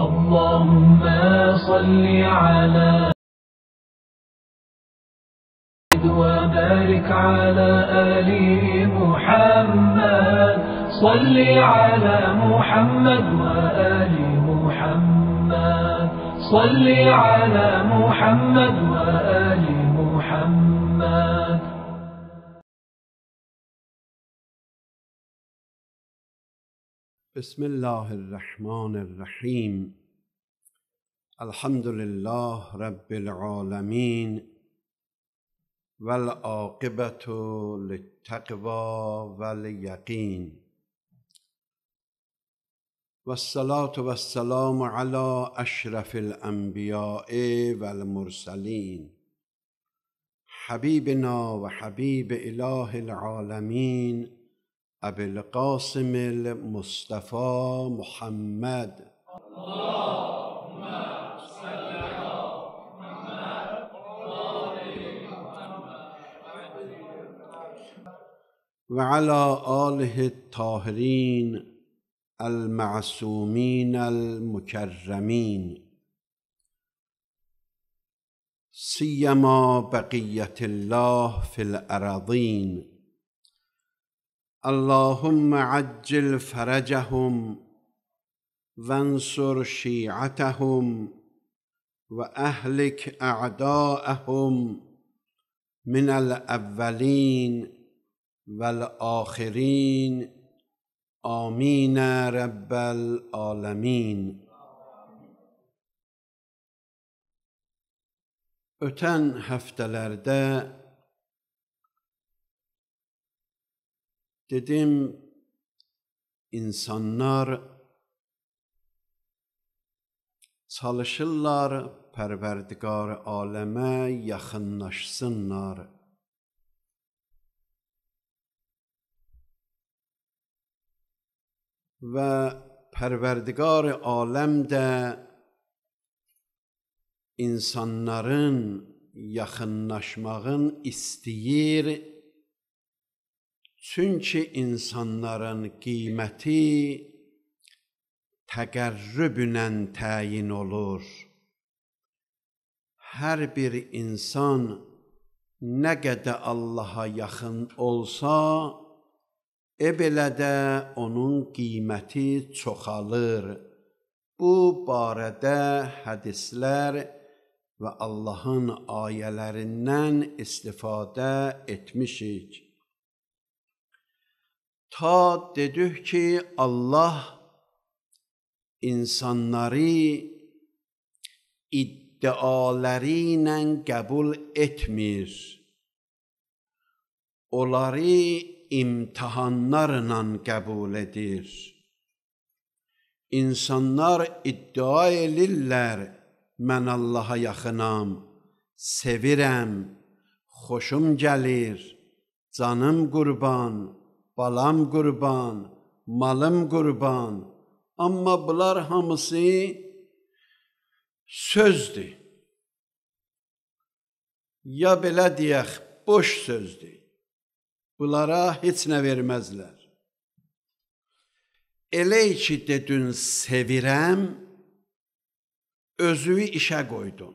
اللهم صل على وبارك على آل محمد صل على محمد وآل محمد صل على محمد وآل محمد بسم الله الرحمن الرحیم الحمد لله رب العالمین والعاقبة للتقوى والیقین والصلاة والسلام على أشرف الأنبياء والمرسلين حبيبنا وحبيب إله العالمين ابی القاسم المصطفى محمد على محمد وعلى آله الطاهرين المعصومين المكرمين سيما بقية الله في الأراضين اللهم عجل فرجهم وانصر شيعتهم واهلك اعداءهم من الاولين والآخرين آمین رب العالمین اتن هفتلرده Dedim, insanlar çalışırlar Pərverdigar aləmə yaxınlaşsınlar. Və Pərverdigar aləm də insanların yaxınlaşmağın istəyir Çünki insanların qiyməti təqərrübünən təyin olur. Hər bir insan nə qədər Allaha yaxın olsa, e belə də onun qiyməti çoxalır. Bu barədə hədislər və Allahın ayələrindən istifadə etmişik. Ta dedük ki, Allah insanları iddiaları ilə qəbul etmir. Onları imtihanlarla qəbul edir. İnsanlar iddia elirlər, mən Allaha yaxınam, sevirəm, xoşum gəlir, canım qurban.'' balam qurban, malım qurban. Amma bunlar hamısı sözdür. Ya belə deyək, boş sözdür. Bunlara heç nə verməzlər. Elə ki dedin sevirəm, özünü işə qoydun.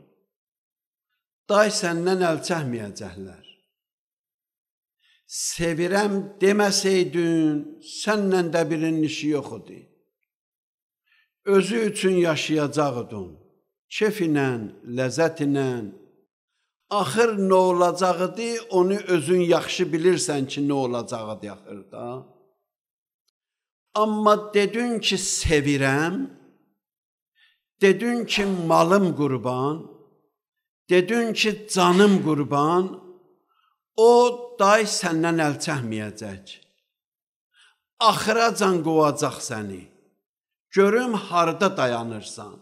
Day səndən əl çəkməyəcəklər sevirəm deməsəydin, səndən də birinin işi yox idi. Özü üçün yaşayacaqdın, keyfinlə, ləzzətinlə. Axır nə olacaqdı, onu özün yaxşı bilirsən ki, nə olacaqdı axırda. Amma dedin ki, sevirəm, dedin ki, malım qurban, dedin ki, canım qurban, O day səndən əl çəkməyəcək. Axıracan qovacaq səni. Görüm harda dayanırsan.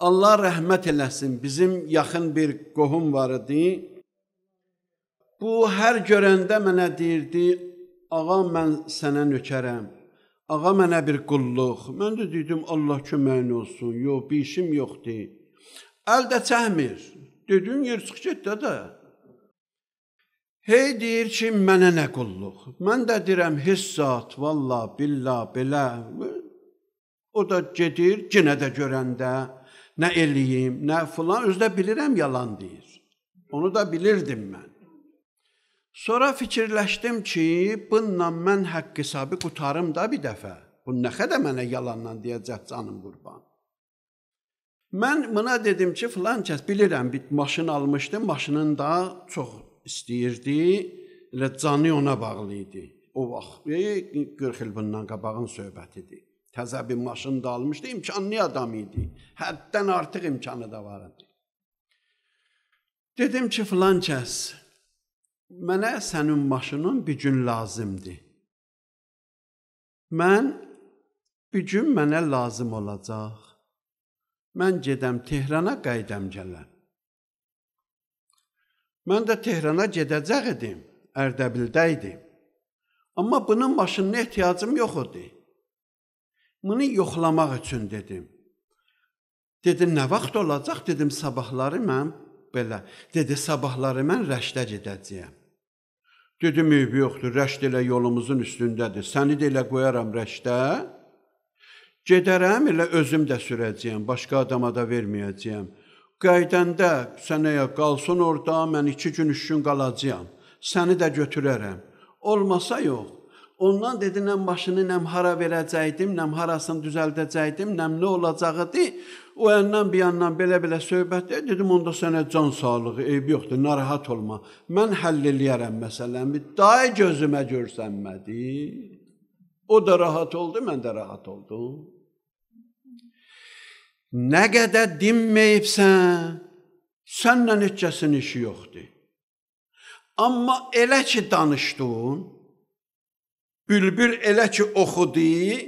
Allah rəhmət eləsin. Bizim yaxın bir qohum var idi. Bu hər görəndə mənə deyirdi, "Ağa, mən sənə nökərəm. Ağa mənə bir qulluq." Mən də dedim, "Allah köməyin olsun. Yox, bir işim yoxdur." Əl də çəkmir. Dedin yer çıx get də. də. Hey deyir ki, mənə nə qulluq? Mən də deyirəm, hissat, valla, billa, belə. O da gedir, yenə də görəndə nə eləyim, nə filan, özü də bilirəm yalan deyir. Onu da bilirdim mən. Sonra fikirləşdim ki, bununla mən haqq hesabı qutarım da bir dəfə. Bu nə xədə mənə yalanla deyəcək canım qurban. Mən buna dedim ki, filan kəs bilirəm, bir maşın almışdım, maşının da çox istəyirdi, elə canı ona bağlı idi. O vaxt 40 e, il bundan qabağın söhbətidir. Təzə bir maşın da almışdı, imkanlı adam idi. Həddən artıq imkanı da var idi. Dedim ki, filan kəs, mənə sənin maşının bir gün lazımdır. Mən bir gün mənə lazım olacaq. Mən gedəm Tehrana, qayıdam gələm. Mən də Tehrana gedəcək idim, Ərdəbildə idim. Amma bunun maşınına ehtiyacım yox idi. Bunu yoxlamaq üçün dedim. Dedi, nə vaxt olacaq? Dedim, sabahları mən belə. Dedi, sabahları mən rəşdə gedəcəyəm. Dedim, eybi yoxdur, rəşd elə yolumuzun üstündədir. Səni də elə qoyaram rəşdə. Gedərəm, elə özüm də sürəcəyəm, başqa adama da verməyəcəyəm.'' Qaydanda sənə qalsın orada, mən 2 gün, 3 gün qalacağam. Səni də götürərəm. Olmasa yox. Ondan dedi, nə başını nə hara verəcəydim, nə harasını düzəldəcəydim, nə nə olacağıdı. O yandan bir yandan belə-belə söhbət edir. Dedim, onda sənə can sağlığı, eyb yoxdur, narahat olma. Mən həll eləyərəm məsələni. Dayı gözümə görsənmədi. O da rahat oldu, mən də rahat oldum. Nə qədər dinməyibsən, sənlə neçəsinin işi yoxdur. Amma elə ki danışdın, bülbül elə ki oxudu,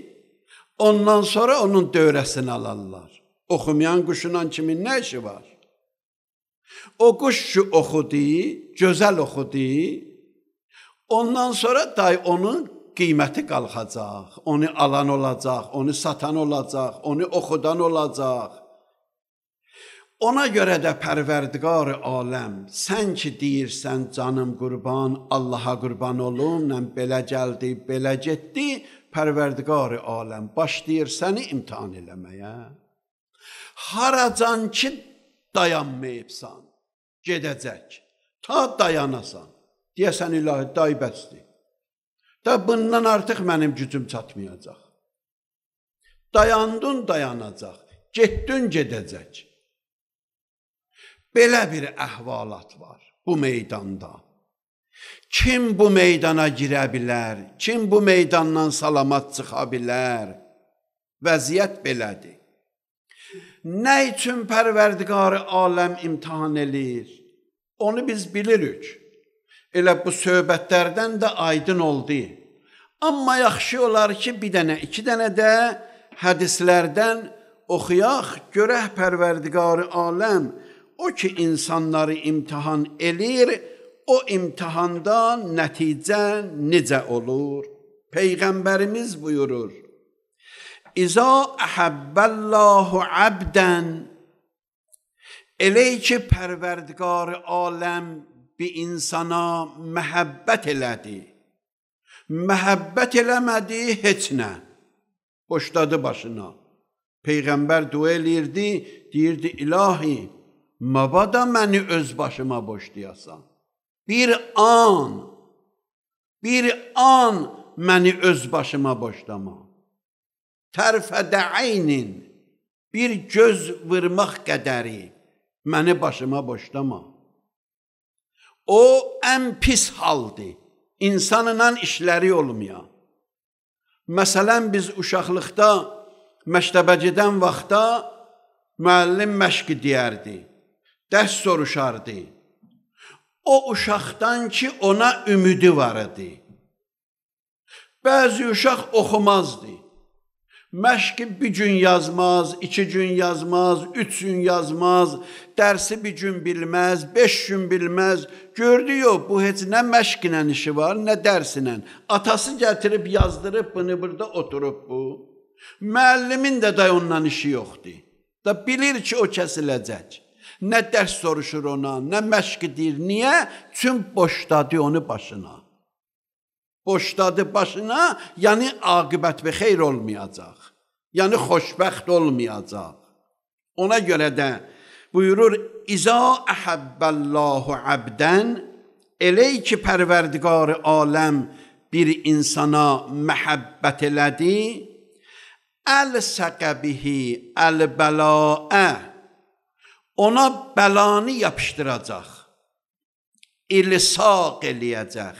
ondan sonra onun dövrəsini alarlar. Oxumayan quşunla kimin nə işi var? O quş ki oxudu, gözəl oxudu, ondan sonra day onun qiyməti qalxacaq, onu alan olacaq, onu satan olacaq, onu oxudan olacaq. Ona görə də Pərverdigar aləm, sən ki deyirsən canım qurban, Allaha qurban olum, mən belə gəldi, belə getdi, Pərverdigar aləm başlayır səni imtahan eləməyə. Haracan ki dayanmayıbsan, gedəcək. Ta dayanasan. Deyəsən ilahi day bəsdir. Da bundan artıq mənim gücüm çatmayacaq. Dayandın dayanacaq, getdin gedəcək. Belə bir əhvalat var bu meydanda. Kim bu meydana girə bilər? Kim bu meydandan salamat çıxa bilər? Vəziyyət belədir. Nə üçün Pərverdigarı aləm imtahan eləyir? Onu biz bilirik elə bu söhbətlərdən də aydın oldu. Amma yaxşı olar ki, bir dənə, iki dənə də hədislərdən oxuyaq, görək Pərverdigarı aləm o ki insanları imtihan eləyir, o imtihandan nəticə necə olur? Peyğəmbərimiz buyurur: İza ahabballahu abdan Elə ki Pərverdigarı aləm bir insana məhəbbət elədi. Məhəbbət eləmədiyi heç nə. Boşladı başına. Peyğəmbər dua eləyirdi, deyirdi, ilahi, mabada məni öz başıma boşlayasan. Bir an, bir an məni öz başıma boşlama. Tərfədə aynin, bir göz vırmaq qədəri məni başıma boşlama.'' O ən pis haldır. İnsanla işləri olmaya. Məsələn, biz uşaqlıqda məktəbə gedən vaxtda müəllim məşqi deyərdi. Dərs soruşardı. O uşaqdan ki, ona ümidi var idi. Bəzi uşaq oxumazdı. Məşqi bir gün yazmaz, iki gün yazmaz, üç gün yazmaz, dərsi bir gün bilməz, beş gün bilməz. Gördü yox, bu heç nə məşqlə işi var, nə dərsinə. Atası gətirib yazdırıb bunu burada oturub bu. Müəllimin də day ondan işi yoxdur. Da bilir ki, o kəsiləcək. Nə dərs soruşur ona, nə məşq deyir. Niyə? Çün boşdadı onu başına boşladı başına, yəni aqibət və xeyr olmayacaq yəni xoşbəxt olmayacaq. Ona görə də buyurur: "İza ahabballahu abdan" Elə ki Pərverdigarı aləm bir insana məhəbbət elədi, əl-səqə bihi əl-bəlaə ona bəlanı yapışdıracaq. İlsaq eləyəcək.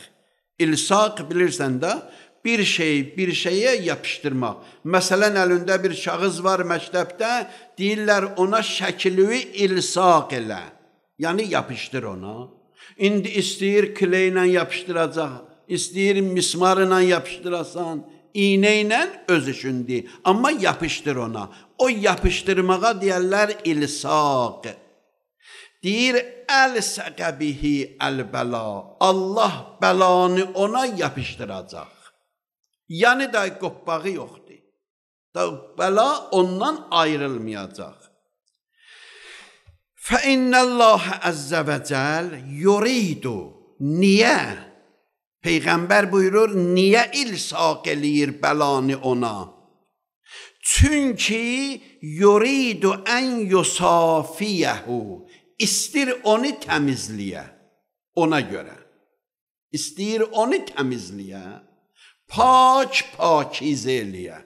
İlsaq bilirsən də bir şey bir şeyə yapışdırmaq. Məsələn, əlində bir kağız var məktəbdə, deyirlər ona şəkilvi ilsaq elə. Yəni yapışdır ona. İndi istəyir kley ilə yapışdıracaq, istəyir mismarla yapışdırasan, iynə ilə öz işindir. Amma yapışdır ona. O yapışdırmağa deyirlər ilsaq. Deyir əl səqəbihi əl bəla. Allah bəlanı ona yapışdıracaq. Yəni də qopbağı yoxdur. Da bəla ondan ayrılmayacaq. Fə innəllaha əzzə və cəl yuridu. Niyə? Peyğəmbər buyurur, niyə ilsaq eləyir bəlanı ona? Çünki yuridu ən yusafiyyəhu. İstir onu təmizliyə, ona görə. İstəyir onu təmizliyə. Pak pakizəliyə.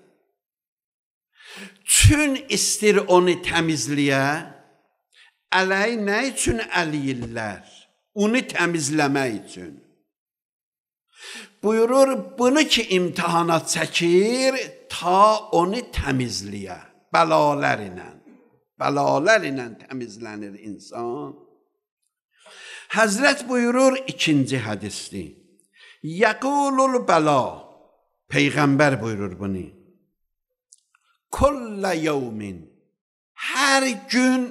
Çün istir onu təmizliyə. Ələy nə üçün əliyirlər? Onu təmizləmək üçün. Buyurur, bunu ki imtihana çəkir, ta onu təmizliyə, bəlalər ilə. Bəlalər ilə təmizlənir insan. Həzrət buyurur ikinci hədisdə. Yəqulul bəla Peyğəmbər buyurur bunu. Kulla yevmin hər gün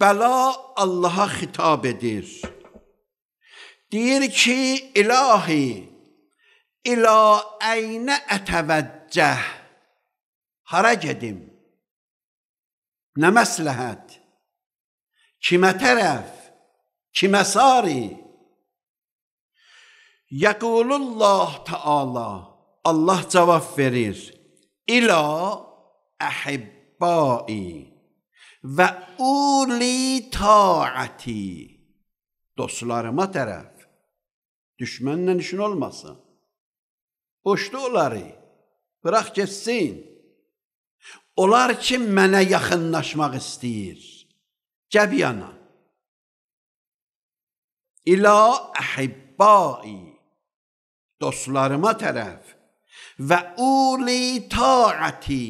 bəla Allaha xitab edir. Deyir ki, ilahi, ilə əynə ətəvəccəh, hara gedim, nə məsləhət, kimə tərəf, kimə sari, Yəqulullah Teala, Allah cavab verir. İla əhibbai və uli taati. Dostlarıma tərəf. Düşmənlə işin olmasın. Boşdu onları. Bıraq getsin. Onlar kim mənə yaxınlaşmaq istəyir? Gəb yana. İla əhibbai. Dostlarıma tərəf və uli taati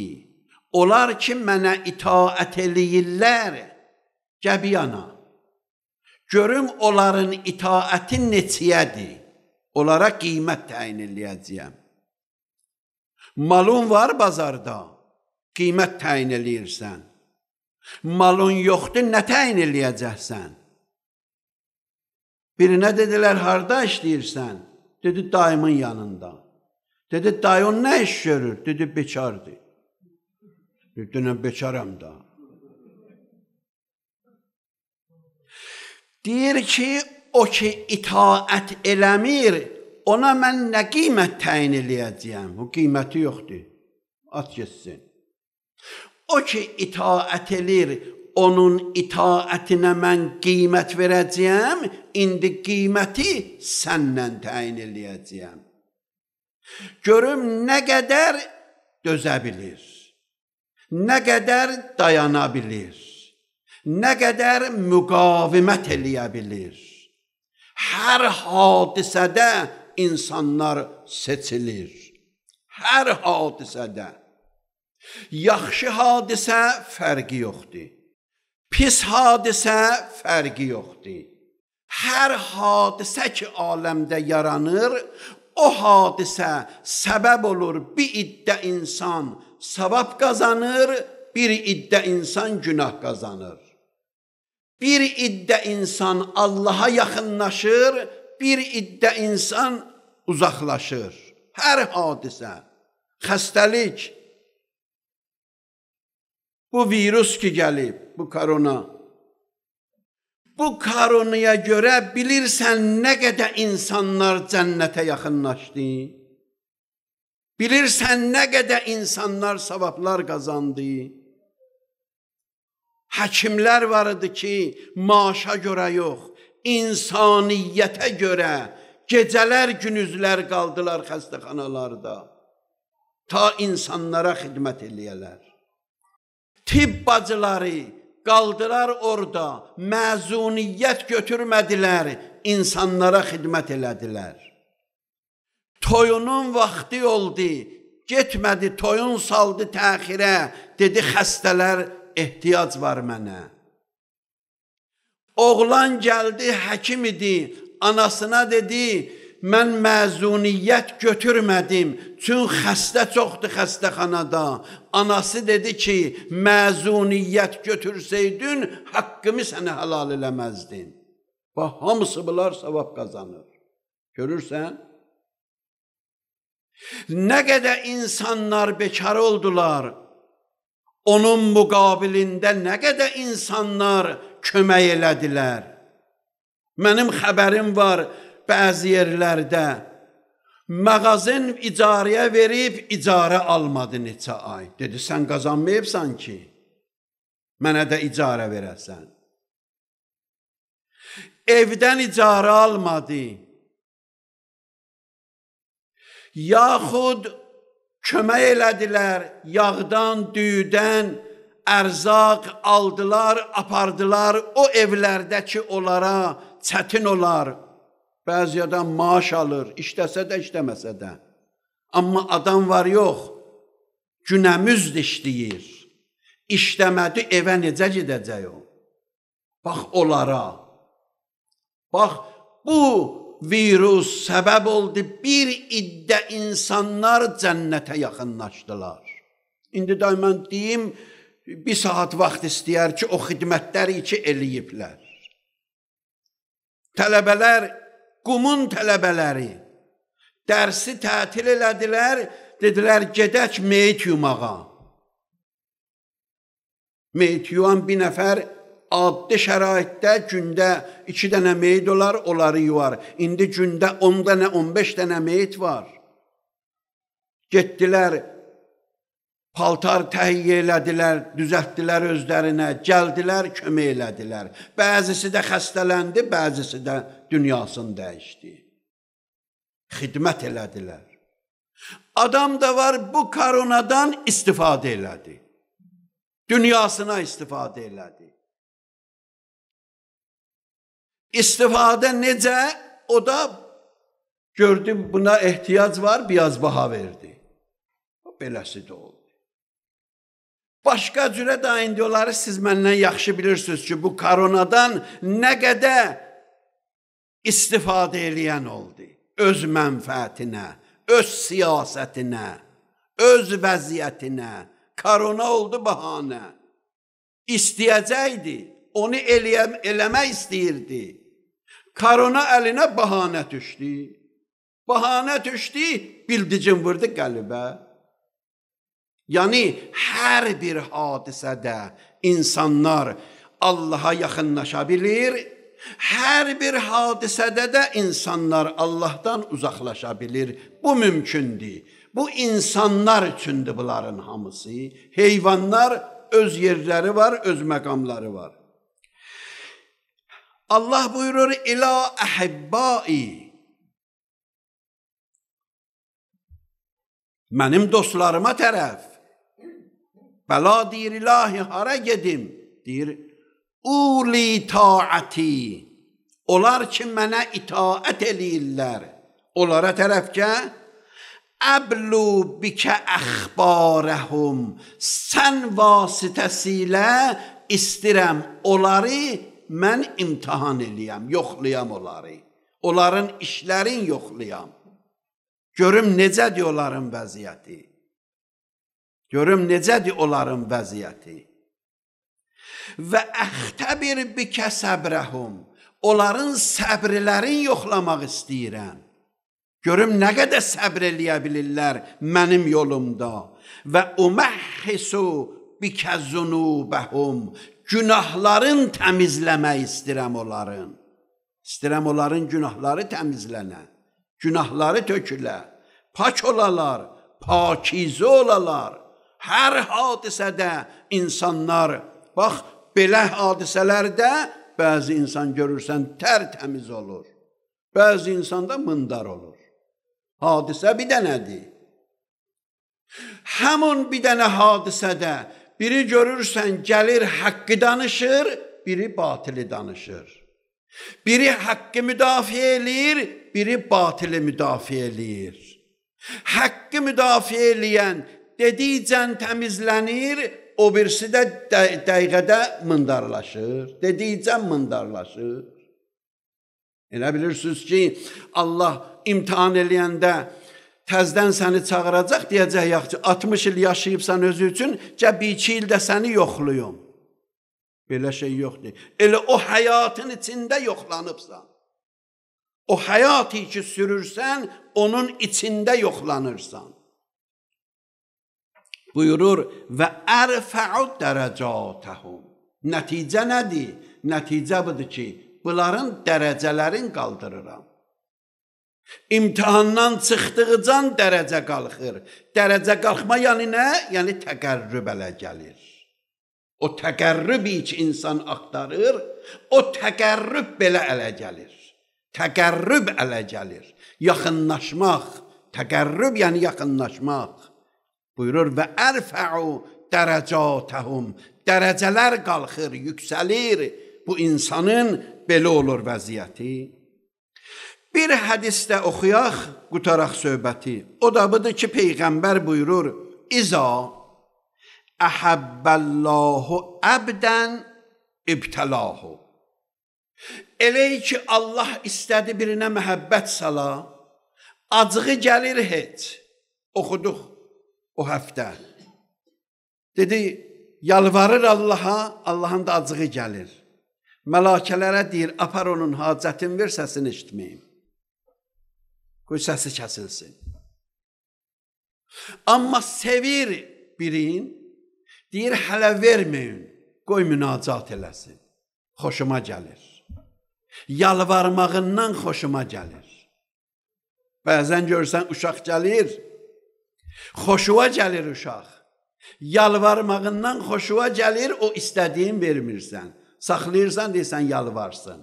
onlar ki mənə itaat eləyirlər gəbiyana görüm onların itaəti neçiyədir onlara qiymət təyin eləyəcəyəm malın var bazarda qiymət təyin eləyirsən malın yoxdur nə təyin eləyəcəksən birinə dedilər harda işləyirsən dedi dayımın yanında Dedi, dayı o nə iş görür? Dedi, bekardır. Dedi, dünən bekaram da. Deyir ki, o ki itaət eləmir, ona mən nə qiymət təyin eləyəcəyəm? Bu qiyməti yoxdur. At getsin. O ki itaət eləyir, onun itaətinə mən qiymət verəcəyəm, indi qiyməti səndən təyin eləyəcəyəm. Görüm nə qədər dözə bilir. Nə qədər dayana bilir. Nə qədər müqavimət eləyə bilir. Hər hadisədə insanlar seçilir. Hər hadisədə yaxşı hadisə fərqi yoxdur. Pis hadisə fərqi yoxdur. Hər hadisə ki aləmdə yaranır, o hadisə səbəb olur. Bir iddə insan savab qazanır, bir iddə insan günah qazanır. Bir iddə insan Allaha yaxınlaşır, bir iddə insan uzaqlaşır. Hər hadisə, xəstəlik, bu virus ki gəlib, bu korona Bu karunaya görə bilirsən nə qədər insanlar cənnətə yaxınlaşdı. Bilirsən nə qədər insanlar savablar qazandı. Həkimlər var idi ki, maaşa görə yox, insaniyyətə görə gecələr gündüzlər qaldılar xəstəxanalarda. Ta insanlara xidmət eləyələr. Tibb bacıları qaldılar orada, məzuniyyət götürmədilər, insanlara xidmət elədilər. Toyunun vaxtı oldu, getmədi, toyun saldı təxirə, dedi xəstələr ehtiyac var mənə. Oğlan gəldi, həkim idi, anasına dedi, mən məzuniyyət götürmədim. Çün xəstə çoxdur xəstəxanada. Anası dedi ki, məzuniyyət götürsəydin, haqqımı sənə halal eləməzdin. Və hamısı bunlar savab qazanır. Görürsən? Nə qədər insanlar bekar oldular, onun müqabilində nə qədər insanlar kömək elədilər. Mənim xəbərim var, bəzi yerlərdə mağazın icarəyə verib icarə almadı neçə ay. Dedi sən qazanmayıbsan ki, mənə də icarə verəsən. Evdən icarə almadı. Yaxud kömək elədilər, yağdan, düyüdən ərzaq aldılar, apardılar o evlərdəki onlara çətin olar, Bəzi adam maaş alır, işləsə də, işləməsə də. Amma adam var yox, günəmüz işləyir. İşləmədi, evə necə gedəcək o? Bax onlara. Bax bu virus səbəb oldu bir iddə insanlar cənnətə yaxınlaşdılar. İndi də mən deyim, bir saat vaxt istəyər ki, o xidmətləri ki eləyiblər. Tələbələr qumun tələbələri dərsi tətil elədilər, dedilər gedək meyit yumağa. Meyit yuyan bir nəfər adlı şəraitdə gündə 2 dənə meyit olar, onları yuvar. İndi gündə 10 dənə, 15 dənə meyit var. Getdilər paltar təhiyyə elədilər, düzəltdilər özlərinə, gəldilər, kömək elədilər. Bəzisi də xəstələndi, bəzisi də dünyasını dəyişdi. Xidmət elədilər. Adam da var bu koronadan istifadə elədi. Dünyasına istifadə elədi. İstifadə necə? O da gördü buna ehtiyac var, biraz baha verdi. Beləsi də olur. Başqa cürə də indi onları siz məndən yaxşı bilirsiniz ki, bu koronadan nə qədər istifadə eləyən oldu. Öz mənfəətinə, öz siyasətinə, öz vəziyyətinə. Korona oldu bahanə. İstəyəcəkdi, onu eləyə, eləmək istəyirdi. Korona əlinə bahanə düşdü. Bahanə düşdü, bildicin vurdu qəlibə. Yəni hər bir hadisədə insanlar Allaha yaxınlaşa bilir, hər bir hadisədə də insanlar Allahdan uzaqlaşa bilir. Bu mümkündür. Bu insanlar üçündür bunların hamısı. Heyvanlar öz yerləri var, öz məqamları var. Allah buyurur ila ahibbai Mənim dostlarıma tərəf Bəla deyir, ilahi, hara gedim? Deyir, uli taati. Onlar ki, mənə itaət eləyirlər. Onlara tərəfkə, əblu bikə əxbarəhum. Sən vasitəsilə istirəm onları mən imtihan eləyəm, yoxlayam onları. Onların işlərin yoxlayam. Görüm necədir onların vəziyyəti. Görüm necədir onların vəziyyəti. Və əxtəbir bikə səbrəhum. Onların səbrlərini yoxlamaq istəyirəm. Görüm nə qədər səbr eləyə bilirlər mənim yolumda. Və uməhhisu bikə zunubəhum. Günahların təmizləmək istəyirəm onların. İstəyirəm onların günahları təmizlənə. Günahları tökülə. Pak olalar, pakizə olalar. Hər hadisədə insanlar, bax, belə hadisələrdə bəzi insan görürsən tərtəmiz olur. Bəzi insanda mındar olur. Hadisə bir dənədir. Həmin bir dənə hadisədə biri görürsən gəlir haqqı danışır, biri batili danışır. Biri haqqı müdafiə eləyir, biri batili müdafiə eləyir. Haqqı müdafiə eləyən Dedikcən təmizlənir, o birisi də dəqiqədə mındarlaşır. Dedikcə mındarlaşır. Elə bilirsiniz ki, Allah imtihan eləyəndə təzdən səni çağıracaq, deyəcək yaxşı 60 il yaşayıbsan özü üçün, gəb 2 ildə səni yoxluyum. Belə şey yoxdur. Elə o həyatın içində yoxlanıbsan. O həyatı ki sürürsən, onun içində yoxlanırsan buyurur və ərfəu dərəcatəhum. Nəticə nədir? Nəticə budur ki, bunların dərəcələrin qaldırıram. İmtihandan çıxdığıcan dərəcə qalxır. Dərəcə qalxma yəni nə? Yəni təqərrüb ələ gəlir. O təqərrübü ki, insan axtarır, o təqərrüb belə ələ gəlir. Təqərrüb ələ gəlir. Yaxınlaşmaq, təqərrüb yəni yaxınlaşmaq buyurur və ərfəu dərəcatəhum. Dərəcələr qalxır, yüksəlir. Bu insanın belə olur vəziyyəti. Bir hədisdə oxuyaq, qutaraq söhbəti. O da budur ki, peyğəmbər buyurur: "İza ahabballahu abdan ibtalahu." Elə ki Allah istədi birinə məhəbbət sala, acığı gəlir heç. Oxuduq o həftə. Dedi, yalvarır Allaha, Allahın da acığı gəlir. Məlakələrə deyir, apar onun hacətin ver səsini eşitməyim. Qoy səsi kəsilsin. Amma sevir birin, deyir, hələ verməyin, qoy münacat eləsin. Xoşuma gəlir. Yalvarmağından xoşuma gəlir. Bəzən görsən uşaq gəlir, Xoşuva gəlir uşaq. Yalvarmağından xoşuva gəlir, o istədiyin vermirsən. Saxlayırsan, deyirsən yalvarsın.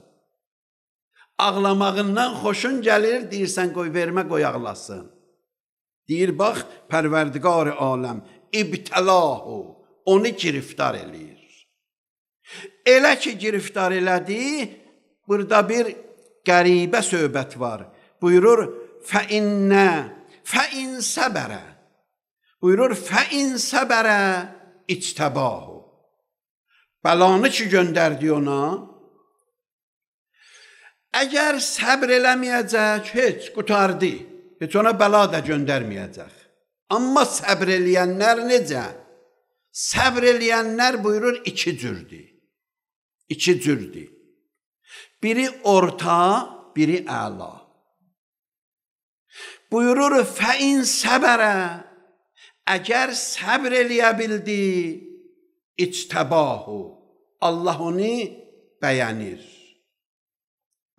Ağlamağından xoşun gəlir, deyirsən qoy vermə, qoy ağlasın. Deyir bax, Pərverdigar-ı aləm ibtilahu, onu giriftar eləyir. Elə ki giriftar elədi, burada bir qəribə söhbət var. Buyurur: "Fə innə fə in səbərə" Buyurur, fəin səbərə içtəbahu. Bəlanı ki, göndərdi ona, əgər səbr eləməyəcək, heç qutardı. Heç ona bəla da göndərməyəcək. Amma səbr eləyənlər necə? Səbr eləyənlər buyurur iki cürdür. İki cürdür. Biri orta, biri əla. Buyurur fəin səbərə əgər səbr eləyə bildi, içtəbahu. Allah onu bəyənir.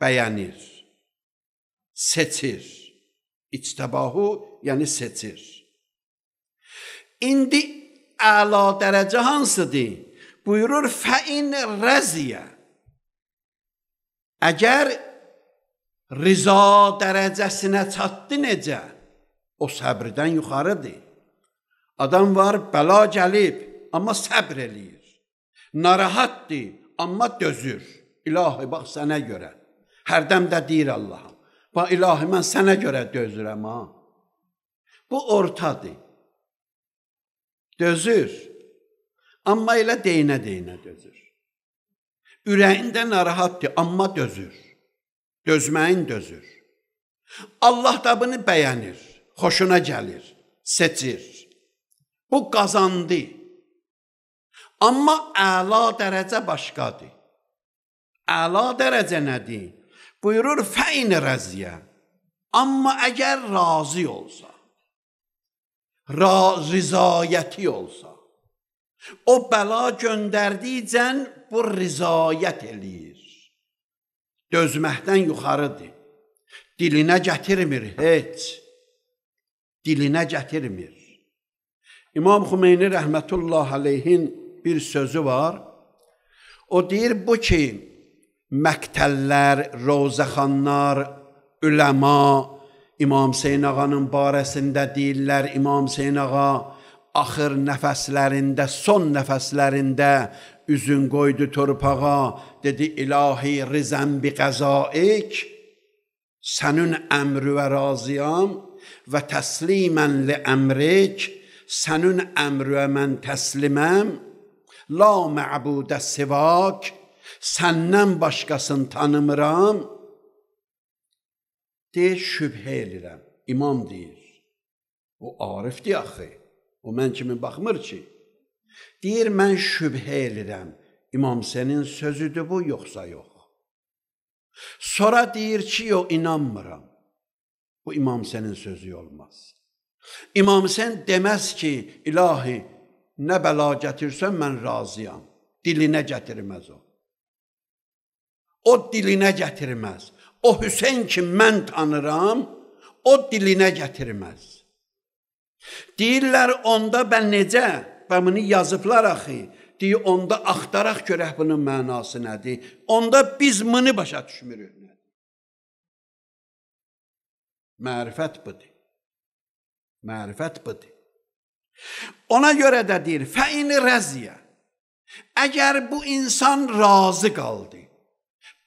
Bəyənir. Seçir. İçtəbahu yəni seçir. İndi əla dərəcə hansıdır? Buyurur fəin rəziyə. Əgər rıza dərəcəsinə çatdı necə? O səbrdən yuxarıdır. Adam var, bəla gəlib, amma səbr eləyir. Narahatdır, amma dözür. İlahi, bax sənə görə. Hərdəm də deyir Allahım. Bax ilahi, mən sənə görə dözürəm ha. Bu ortadır. Dözür. Amma elə deyinə-deyinə dözür. Ürəyində narahatdır, amma dözür. Dözməyin dözür. Allah da bunu bəyənir, xoşuna gəlir, seçir. O qazandı. Amma əla dərəcə başqadır. Əla dərəcə nədir? Buyurur fəin rəziyə. Amma əgər razı olsa, ra rizayəti olsa, o bəla göndərdiyicə bu rizayət eləyir. Dözməkdən yuxarıdır. Dilinə gətirmir heç. Dilinə gətirmir. İmam Xümeyni rəhmətullah əleyhin bir sözü var. O deyir bu ki, məktəllər, rozəxanlar, üləma, İmam Hüseyn ağanın barəsində deyirlər, İmam Hüseyn ağa axır nəfəslərində, son nəfəslərində üzün qoydu torpağa, dedi ilahi rizəm bi qəzaik, sənin əmrü və razıyam və təslimən li əmrik, sənin əmrə mən təsliməm. La məbudə sivak, səndən başqasını tanımıram. De şübhə elirəm. İmam deyir. O arifdir axı. O mən kimi baxmır ki. Deyir mən şübhə elirəm. İmam sənin sözüdür bu yoxsa yox? Sonra deyir ki, yox inanmıram. Bu imam sənin sözü olmaz. İmam Hüseyn deməz ki, ilahi, nə bəla gətirsən mən razıyam. Dilinə gətirməz o. O dilinə gətirməz. O Hüseyn ki mən tanıram, o dilinə gətirməz. Deyirlər onda bən necə? Və bunu yazıblar axı. Deyir onda axtaraq görək bunun mənası nədir? Onda biz bunu başa düşmürük. Mərifət budur. Mərifət budur. Ona görə də deyir, fəin rəziyə. Əgər bu insan razı qaldı,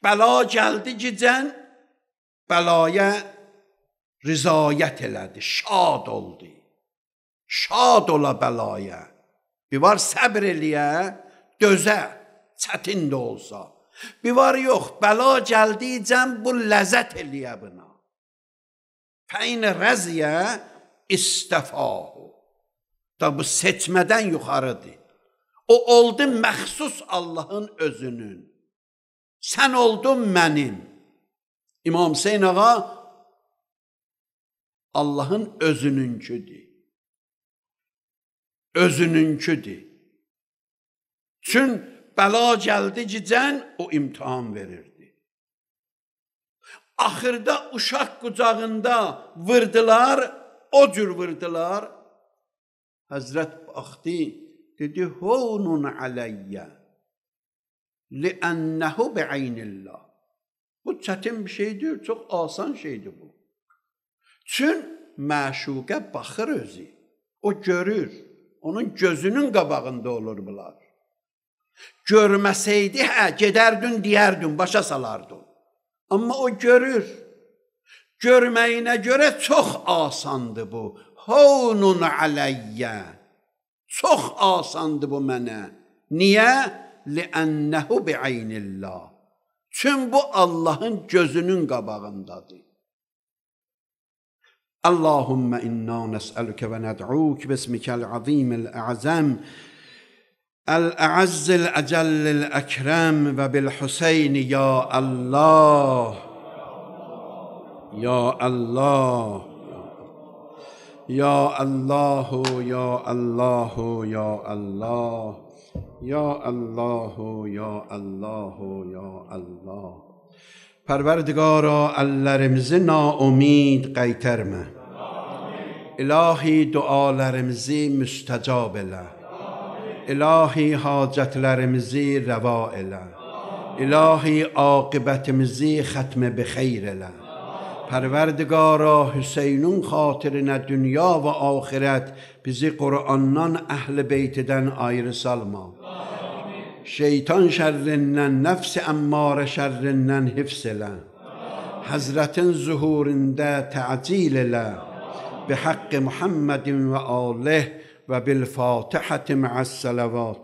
bəla gəldi gecən, bəlaya rizayət elədi, şad oldu. Şad ola bəlaya. Bir var səbr eləyə, dözə, çətin də olsa. Bir var yox, bəla gəldiyicən bu ləzzət eləyə buna. Fəin rəziyə istefahu. Da bu seçmədən yuxarıdır. O oldu məxsus Allahın özünün. Sən oldun mənim. İmam Hüseyn ağa Allahın özününküdür. Özününküdür. Çün bəla gəldi gicən o imtihan verirdi. Axırda uşaq qucağında vırdılar o cür vurdular. Həzrət baxdı, dedi: "Hunun alayya." Li'annahu bi'aynillah. Bu çətin bir şeydir, çox asan şeydir bu. Çün məşuqə baxır özü. O görür. Onun gözünün qabağında olur bunlar. Görməsəydi hə gedərdin, deyərdin, başa salardın. Amma o görür görməyinə görə çox asandır bu. Haunun alayya. Çox asandır bu mənə. Niyə? Li'annahu bi'aynillah. Çün bu Allahın gözünün qabağındadır. اللهم انا نسالك وندعوك باسمك العظيم الاعزم الاعز الاجل الاكرم وبالحسين يا الله یا الله یا الله یا الله یا الله یا الله یا الله یا الله پروردگارا اللرمز نا امید قیترمه الهی دعا لرمزی مستجاب له الهی حاجت لرمزی روا الهی عاقبت مزی ختم به پروردگارا حسینون خاطر نه دنیا و آخرت بزی قرآنان اهل بیت دن آیر شیطان شرنن نفس امار شرنن حضرت حضرتن ظهورنده تعزیلن به حق محمد و آله و بالفاتحه مع السلوات